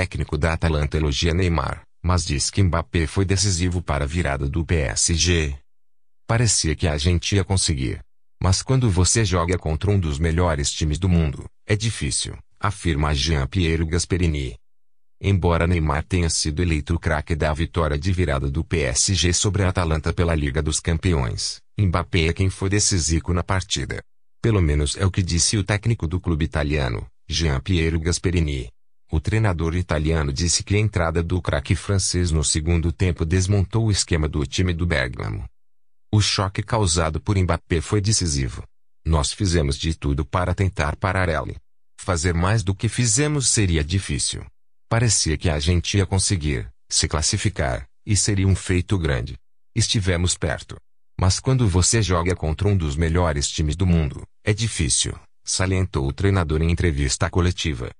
técnico da Atalanta elogia Neymar, mas diz que Mbappé foi decisivo para a virada do PSG. Parecia que a gente ia conseguir. Mas quando você joga contra um dos melhores times do mundo, é difícil, afirma Jean-Pierre Gasperini. Embora Neymar tenha sido eleito o craque da vitória de virada do PSG sobre a Atalanta pela Liga dos Campeões, Mbappé é quem foi decisivo na partida. Pelo menos é o que disse o técnico do clube italiano, Jean-Pierre Gasperini. O treinador italiano disse que a entrada do craque francês no segundo tempo desmontou o esquema do time do Bergamo. O choque causado por Mbappé foi decisivo. Nós fizemos de tudo para tentar parar ele. Fazer mais do que fizemos seria difícil. Parecia que a gente ia conseguir se classificar, e seria um feito grande. Estivemos perto. Mas quando você joga contra um dos melhores times do mundo, é difícil, salientou o treinador em entrevista coletiva.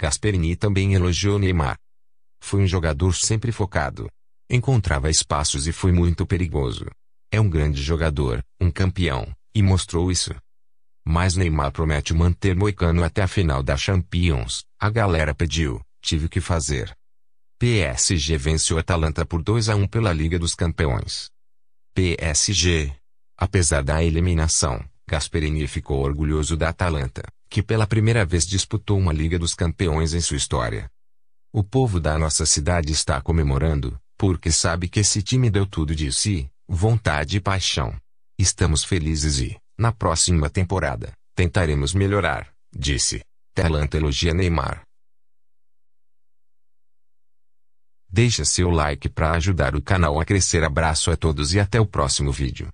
Gasperini também elogiou Neymar. Foi um jogador sempre focado. Encontrava espaços e foi muito perigoso. É um grande jogador, um campeão, e mostrou isso. Mas Neymar promete manter Moicano até a final da Champions. A galera pediu, tive que fazer. PSG venceu Atalanta por 2 a 1 pela Liga dos Campeões. PSG. Apesar da eliminação, Gasperini ficou orgulhoso da Atalanta que pela primeira vez disputou uma Liga dos Campeões em sua história. O povo da nossa cidade está comemorando, porque sabe que esse time deu tudo de si, vontade e paixão. Estamos felizes e, na próxima temporada, tentaremos melhorar, disse. Talanta elogia Neymar. Deixa seu like para ajudar o canal a crescer. Abraço a todos e até o próximo vídeo.